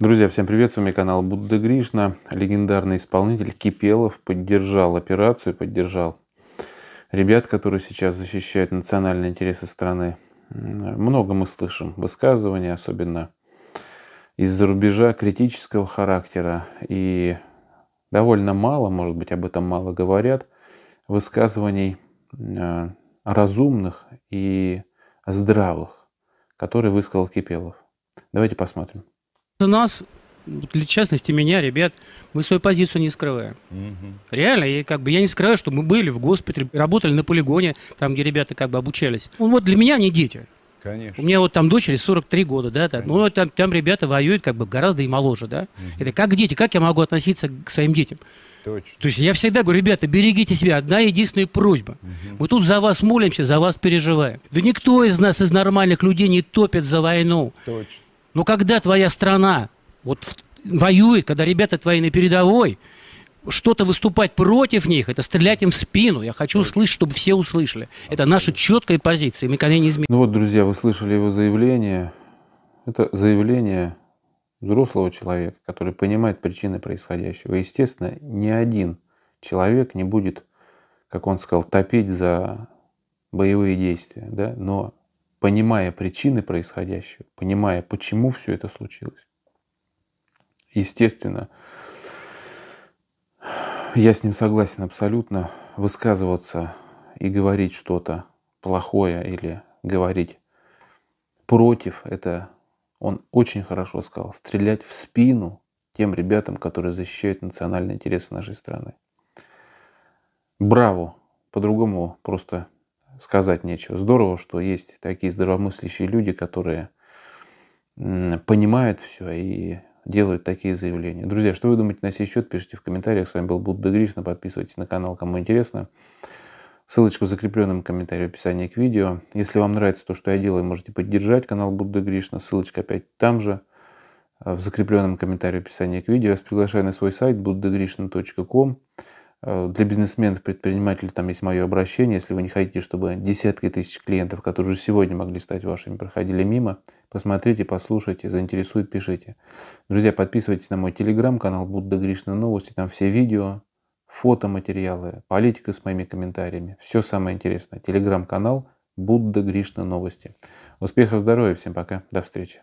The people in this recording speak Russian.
Друзья, всем привет, с вами канал Будда Гришна. Легендарный исполнитель Кипелов поддержал операцию, поддержал ребят, которые сейчас защищают национальные интересы страны. Много мы слышим высказываний, особенно из-за рубежа критического характера. И довольно мало, может быть, об этом мало говорят, высказываний э, разумных и здравых, которые высказал Кипелов. Давайте посмотрим нас, для частности меня, ребят, мы свою позицию не скрываем. Угу. Реально, я, как бы, я не скрываю, что мы были в госпитале, работали на полигоне, там, где ребята как бы обучались. Ну, вот для меня они дети. Конечно. У меня вот там дочери 43 года, да, так. ну там, там ребята воюют как бы гораздо и моложе, да. Угу. Это как дети, как я могу относиться к своим детям? Точно. То есть я всегда говорю, ребята, берегите себя, одна единственная просьба. Угу. Мы тут за вас молимся, за вас переживаем. Да никто из нас, из нормальных людей, не топит за войну. Точно. Но «Ну когда твоя страна вот воюет, когда ребята твои на передовой, что-то выступать против них, это стрелять им в спину. Я хочу услышать, чтобы все услышали. Это наша четкая позиция, мы никогда не изменим. Ну вот, друзья, вы слышали его заявление. Это заявление взрослого человека, который понимает причины происходящего. естественно, ни один человек не будет, как он сказал, топить за боевые действия. Да? Но понимая причины происходящего, понимая, почему все это случилось. Естественно, я с ним согласен абсолютно. Высказываться и говорить что-то плохое или говорить против, это он очень хорошо сказал, стрелять в спину тем ребятам, которые защищают национальные интересы нашей страны. Браво! По-другому просто сказать нечего. Здорово, что есть такие здравомыслящие люди, которые понимают все и делают такие заявления. Друзья, что вы думаете на сей счет, пишите в комментариях. С вами был Будда Гришна. Подписывайтесь на канал, кому интересно. Ссылочка в закрепленном комментарии в описании к видео. Если вам нравится то, что я делаю, можете поддержать канал Будда Гришна. Ссылочка опять там же, э, в закрепленном комментарии в описании к видео. Я вас приглашаю на свой сайт buddhagrishna.com. Э, для бизнесменов, предпринимателей там есть мое обращение. Если вы не хотите, чтобы десятки тысяч клиентов, которые уже сегодня могли стать вашими, проходили мимо, посмотрите, послушайте, заинтересует, пишите. Друзья, подписывайтесь на мой телеграм-канал Будда Гришна Новости. Там все видео, фотоматериалы, политика с моими комментариями. Все самое интересное. Телеграм-канал Будда Гришна Новости. Успехов, здоровья, всем пока, до встречи.